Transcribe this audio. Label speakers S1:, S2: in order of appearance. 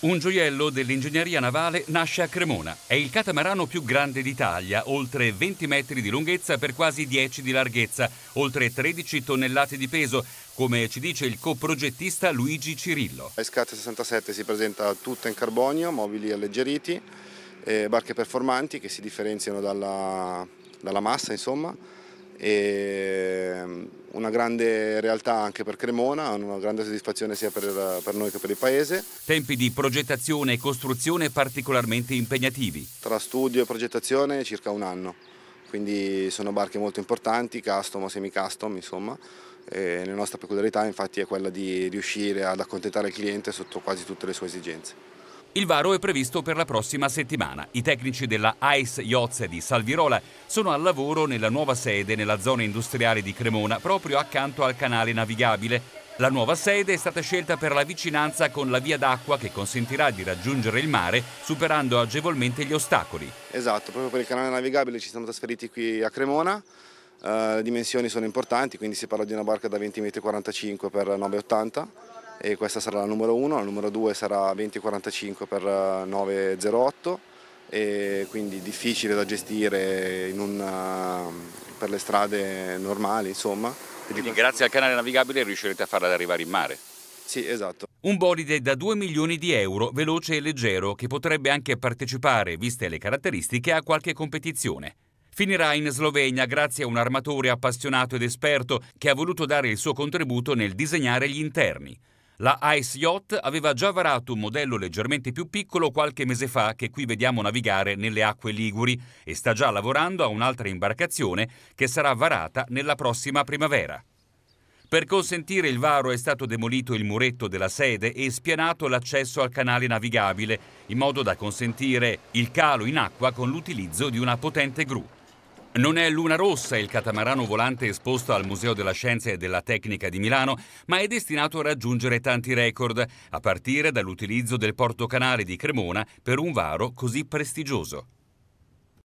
S1: Un gioiello dell'ingegneria navale nasce a Cremona. È il catamarano più grande d'Italia, oltre 20 metri di lunghezza per quasi 10 di larghezza, oltre 13 tonnellate di peso, come ci dice il coprogettista Luigi Cirillo.
S2: La SCAT 67 si presenta tutta in carbonio, mobili alleggeriti, eh, barche performanti che si differenziano dalla, dalla massa, insomma, e una grande realtà anche per Cremona, una grande soddisfazione sia per, per, noi che per il paese.
S1: Tempi di progettazione e costruzione particolarmente impegnativi.
S2: Tra studio e progettazione circa un anno, quindi sono barche molto importanti, custom o semi-custom insomma. E la nostra peculiarità infatti è quella di riuscire ad accontentare il cliente sotto quasi tutte le sue esigenze.
S1: Il varo è previsto per la prossima settimana. I tecnici della Ice Yachts di Salvirola sono al lavoro nella nuova sede nella zona industriale di Cremona, proprio accanto al canale navigabile. La nuova sede è stata scelta per la vicinanza con la via d'acqua che consentirà di raggiungere il mare superando agevolmente gli ostacoli.
S2: Esatto, proprio per il canale navigabile ci siamo trasferiti qui a Cremona. Eh, le dimensioni sono importanti, quindi si parla di una barca da 20,45 m x 9,80 m e questa sarà la numero 1, la numero 2 sarà 2045 x 908 e quindi difficile da gestire una, eh, per le strade normali insomma.
S1: Quindi grazie al canale navigabile riuscirete a farla ad arrivare in mare. Sì, esatto. Un bolide da 2 milioni di euro, veloce e leggero, che potrebbe anche partecipare, viste le caratteristiche, a qualche competizione. Finirà in Slovenia grazie a un armatore appassionato ed esperto che ha voluto dare il suo contributo nel disegnare gli interni. La Ice Yacht aveva già varato un modello leggermente più piccolo qualche mese fa che qui vediamo navigare nelle acque liguri e sta già lavorando a un'altra imbarcazione che sarà varata nella prossima primavera. Per consentire il varo è stato demolito il muretto della sede e spianato l'accesso al canale navigabile, in modo da consentire il calo in acqua con l'utilizzo di una potente gru. Non è Luna Rossa il catamarano volante esposto al Museo della Scienza e della Tecnica di Milano, ma è destinato a raggiungere tanti record, a partire dall'utilizzo del porto canale di Cremona per un varo così prestigioso.